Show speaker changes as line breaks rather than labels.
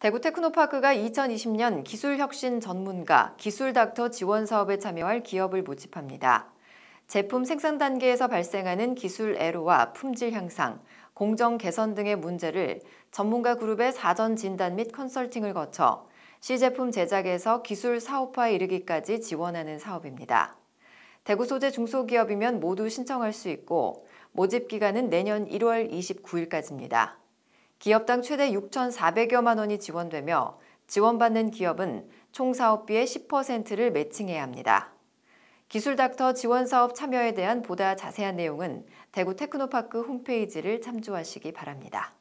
대구 테크노파크가 2020년 기술혁신 전문가, 기술닥터 지원 사업에 참여할 기업을 모집합니다. 제품 생산 단계에서 발생하는 기술 애로와 품질 향상, 공정 개선 등의 문제를 전문가 그룹의 사전 진단 및 컨설팅을 거쳐 시제품 제작에서 기술 사업화에 이르기까지 지원하는 사업입니다. 대구 소재 중소기업이면 모두 신청할 수 있고 모집 기간은 내년 1월 29일까지입니다. 기업당 최대 6,400여만 원이 지원되며 지원받는 기업은 총 사업비의 10%를 매칭해야 합니다. 기술닥터 지원사업 참여에 대한 보다 자세한 내용은 대구 테크노파크 홈페이지를 참조하시기 바랍니다.